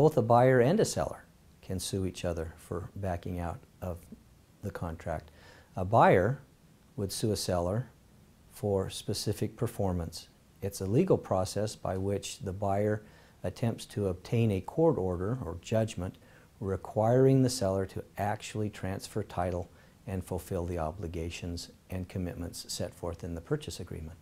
both a buyer and a seller can sue each other for backing out of the contract. A buyer would sue a seller for specific performance. It's a legal process by which the buyer attempts to obtain a court order or judgment requiring the seller to actually transfer title and fulfill the obligations and commitments set forth in the purchase agreement.